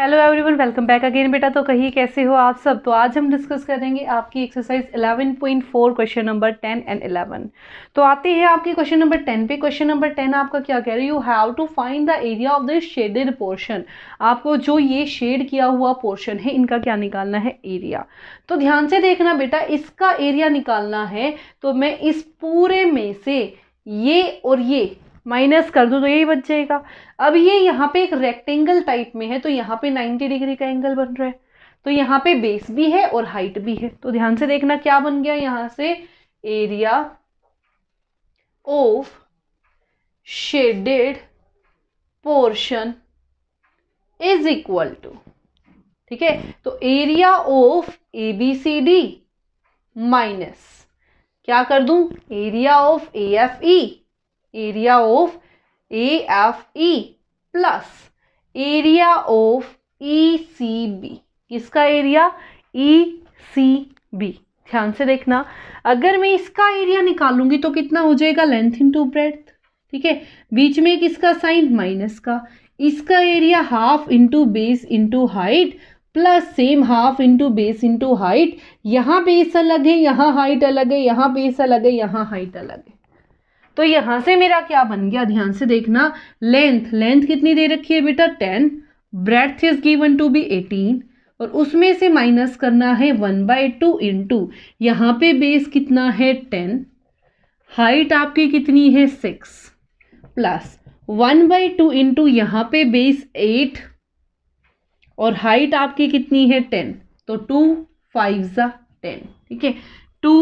Hello everyone welcome back again बेटा तो कहिए कैसे हो आप सब तो आज हम डिस्कस करेंगे आपकी एक्सरसाइज 11.4 क्वेश्चन नंबर 10 एंड 11 तो आते हैं आपके क्वेश्चन नंबर 10 पे क्वेश्चन नंबर 10 आपका क्या कह रहे हैं you have to find the area of the shaded portion आपको जो ये शेड किया हुआ पोर्शन है इनका क्या निकालना है एरिया तो ध्यान से देखना बेटा इसका एरिया निकालना है तो मैं इस पूरे में से ये और ये माइनस कर दो तो यही बच जाएगा अब ये यहाँ पे एक रेक्टेंगल टाइप में है तो यहाँ पे 90 डिग्री का एंगल बन रहा है तो यहाँ पे बेस भी है और हाइट भी है तो ध्यान से देखना क्या बन गया यहाँ से area of shaded portion is equal to ठीक है तो area of A B C D minus क्या कर दूं area of A F E area of AFE plus area of ECB. किसका एरिया बी e ध्यान से देखना अगर मैं इसका एरिया निकालूंगी तो कितना हो जाएगा लेंथ इन टू ब्रेथ ठीक है बीच में किसका साइन माइनस का इसका area half into base into height plus same half into base into height यहाँ बेस अलग है यहाँ हाइट अलग है यहाँ बेस अलग है यहाँ हाइट अलग है तो यहाँ से मेरा क्या बन गया ध्यान से देखना लेंथ लेंथ कितनी दे रखी है बेटा ten breadth is given to be eighteen और उसमें से माइनस करना है one by two into यहाँ पे बेस कितना है टेन हाइट आपकी कितनी है six plus one by two into यहाँ पे बेस एट और हाइट आपकी कितनी है टेन तो टू फाइव ज़ा टेन ठीक है टू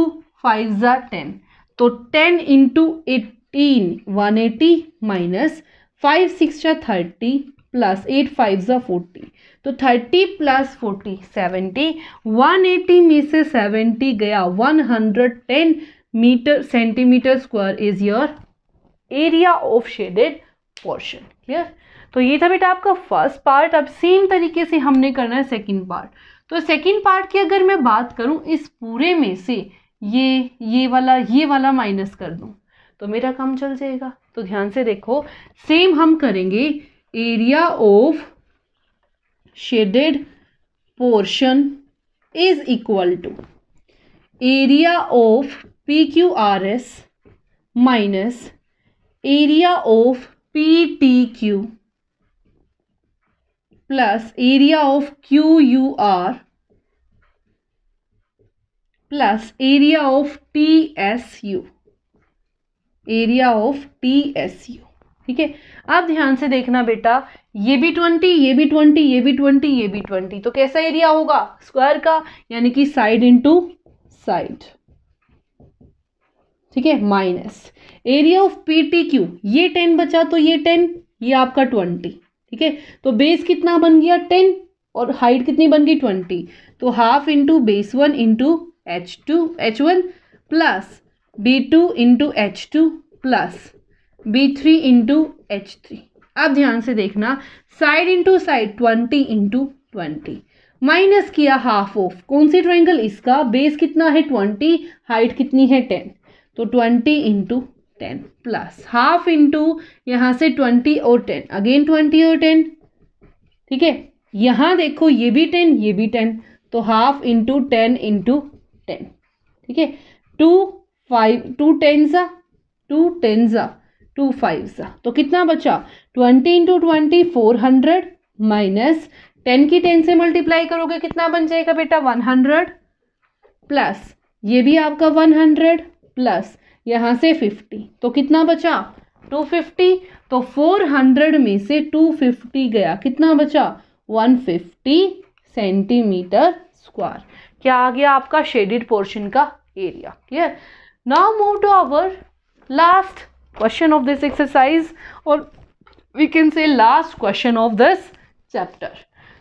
फाइव ज़ा टेन तो ten into eighteen one eighty minus five six या थर्टी प्लस एट फाइव ज़ा फोर्टी तो thirty plus forty seventy one eighty में से सेवेंटी गया one hundred ten metre centimetre square is your area of shaded portion clear तो ये था बेटा आपका फर्स्ट पार्ट अब सेम तरीके से हमने करना है सेकंड पार्ट तो सेकंड पार्ट की अगर मैं बात करूं इस पूरे में से ये ये वाला ये वाला माइनस कर दूँ तो मेरा काम चल जाएगा तो ध्यान से देखो सेम हम करेंगे area of shaded portion is equal to area of P Q R S minus area of P T Q plus area of Q U R plus area of TSU area of TSU ठीक है अब ध्यान से देखना बेटा ये भी twenty ये भी ट्वेंटी ये भी ट्वेंटी ये भी ट्वेंटी तो कैसा एरिया होगा स्क्वायर का यानी कि साइड इनटू साइड ठीक है minus area of P T Q ये टेन बचा तो ये टेन ये आपका ट्वेंटी ठीक है तो बेस कितना बन गया टेन और हाइट कितनी बन गई ट्वेंटी तो half into base one into H two H one plus B two into H two plus B three into H three अब ध्यान से देखना side into side twenty into twenty minus किया हाफ ऑफ कौन सी triangle इसका base कितना है ट्वेंटी हाइट कितनी है टेन तो twenty into ten plus half into यहाँ से ट्वेंटी और टेन अगेन ट्वेंटी और टेन ठीक है यहाँ देखो ये भी टेन ये भी टेन तो half into ten into ten ठीक है टू फाइव टू टेन सा टू टेन सा टू फाइव सा तो कितना बचा twenty into twenty four hundred minus ten की टेन से मल्टीप्लाई करोगे कितना बन जाएगा बेटा वन हंड्रेड प्लस ये भी आपका वन हंड्रेड प्लस यहाँ से फिफ्टी तो कितना बचा टू फिफ्टी तो फोर हंड्रेड में से टू फिफ्टी गया कितना बचा वन फिफ्टी सेंटीमीटर स्क्वायर क्या आ गया आपका शेडेड पोर्शन का area clear now move to our last question of this exercise और we can say last question of this chapter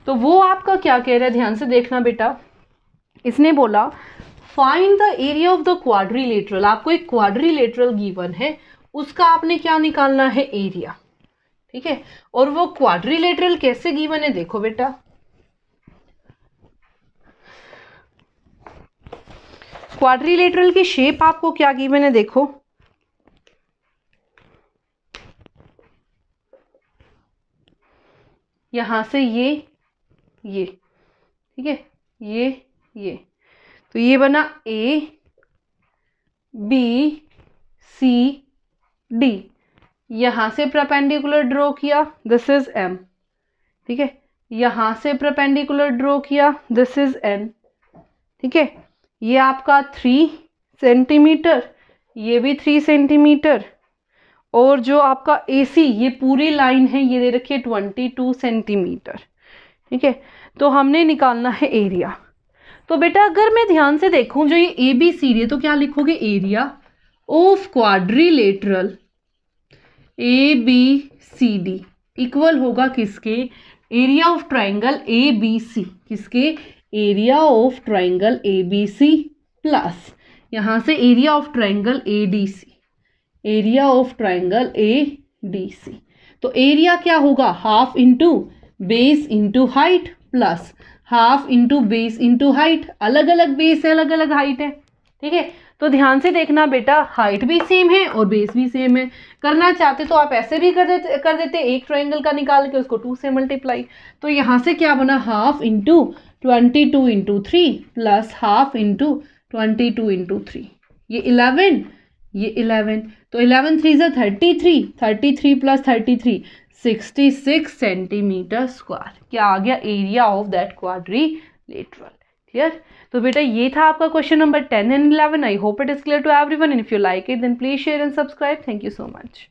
तो वो आपका क्या कह रहा है ध्यान से देखना बेटा इसने बोला find the area of the quadrilateral आपको एक क्वाड्रीलेटरल गिवन है उसका आपने क्या निकालना है एरिया ठीक है और वो क्वाड्रीलेटरल कैसे गिवन है देखो बेटा क्वाड्रिलेटरल की शेप आपको क्या की मैंने देखो यहां से ये ये ठीक है ये ये तो ये बना ए बी सी डी यहां से प्रपेंडिकुलर ड्रॉ किया दिस इज एम ठीक है यहां से प्रपेंडिकुलर ड्रॉ किया दिस इज एन ठीक है ये आपका थ्री सेंटीमीटर ये भी थ्री सेंटीमीटर और जो आपका एसी ये पूरी लाइन है ये दे रखिए ट्वेंटी टू सेंटीमीटर ठीक है तो हमने निकालना है एरिया तो बेटा अगर मैं ध्यान से देखूं जो ये ए बी सी डी है तो क्या लिखोगे area of quadrilateral A B C D equal होगा किसके area of triangle A B C किसके area of triangle A B C plus यहाँ से area of triangle A D C area of triangle A D C तो area क्या होगा half into base into height plus half into base into height अलग अलग base है अलग अलग हाइट है ठीक है तो ध्यान से देखना बेटा हाइट भी सेम है और बेस भी सेम है करना चाहते तो आप ऐसे भी कर देते कर देते एक ट्राइंगल का निकाल के उसको टू से मल्टीप्लाई तो यहाँ से क्या बना half into twenty two into three plus half into twenty two into three ये इलेवन ये इलेवन तो इलेवन थ्री ज़ा thirty three thirty three plus thirty three sixty six centimetre square क्या आ गया area of that quadrilateral clear तो बेटा ये था आपका question number ten and eleven I hope it is clear to everyone if you like it then please share and subscribe thank you so much